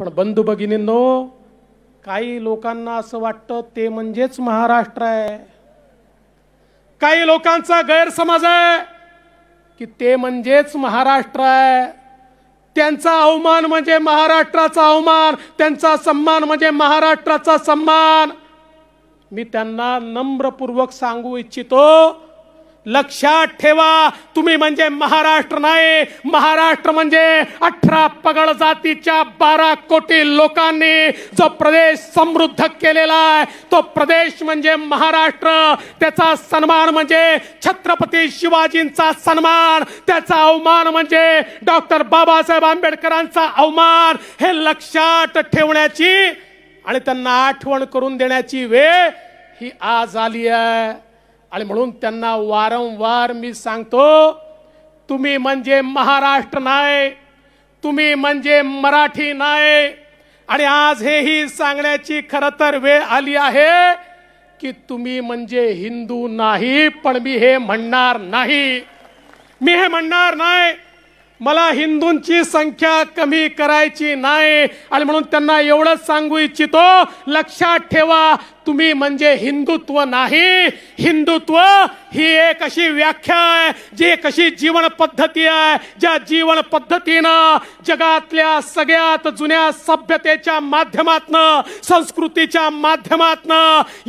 पण बंधू भगिनींनो काही लोकांना असं वाटतं ते म्हणजेच महाराष्ट्र आहे काही लोकांचा गैरसमज आहे की ते म्हणजेच महाराष्ट्र आहे त्यांचा अवमान म्हणजे महाराष्ट्राचा अवमान त्यांचा सन्मान म्हणजे महाराष्ट्राचा सन्मान मी त्यांना नम्रपूर्वक सांगू इच्छितो लक्षात ठेवा तुम्ही म्हणजे महाराष्ट्र नाही महाराष्ट्र म्हणजे अठरा पगड जातीच्या बारा कोटी लोकांनी जो प्रदेश समृद्ध केलेला आहे तो प्रदेश म्हणजे महाराष्ट्र त्याचा सन्मान म्हणजे छत्रपती शिवाजींचा सन्मान त्याचा अवमान म्हणजे डॉक्टर बाबासाहेब आंबेडकरांचा अवमान हे लक्षात ठेवण्याची आणि त्यांना आठवण करून देण्याची वेळ ही आज आली आहे आणि म्हणून त्यांना वारंवार मी सांगतो तुम्ही म्हणजे महाराष्ट्र नाही तुम्ही म्हणजे मराठी नाही आणि आज हेही सांगण्याची खरं तर वेळ आली आहे की तुम्ही म्हणजे हिंदू नाही पण मी हे म्हणणार नाही मी हे म्हणणार नाही मला हिंदूंची संख्या कमी करायची नाही आणि म्हणून त्यांना एवढंच सांगू इच्छितो लक्षात ठेवा तुम्ही म्हणजे हिंदुत्व नाही हिंदुत्व ही एक अशी व्याख्या आहे जी एक अशी जीवन पद्धती आहे ज्या जीवन पद्धतीनं जगातल्या सगळ्यात जुन्या सभ्यतेच्या माध्यमातन संस्कृतीच्या माध्यमातन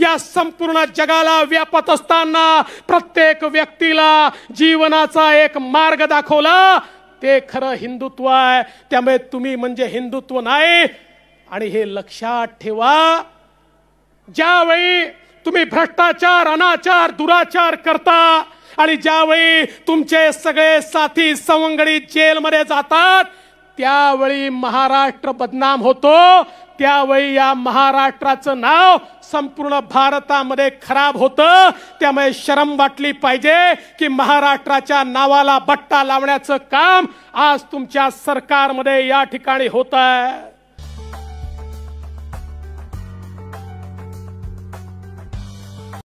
या संपूर्ण जगाला व्यापत असताना प्रत्येक व्यक्तीला जीवनाचा एक मार्ग दाखवला ते खरं हिंदुत्व आहे त्यामुळे तुम्ही म्हणजे हिंदुत्व नाही आणि हे लक्षात ठेवा ज्यावेळी तुम्ही भ्रष्टाचार अनाचार दुराचार करता आणि ज्यावेळी तुमचे सगळे साथी सवंगडी जेलमध्ये जातात त्यावेळी महाराष्ट्र बदनाम होतो त्यावेळी या महाराष्ट्राचं नाव संपूर्ण भारतामध्ये खराब होतं त्यामुळे शरम वाटली पाहिजे की महाराष्ट्राच्या नावाला बट्टा लावण्याचं काम आज तुमच्या सरकारमध्ये या ठिकाणी होत आहे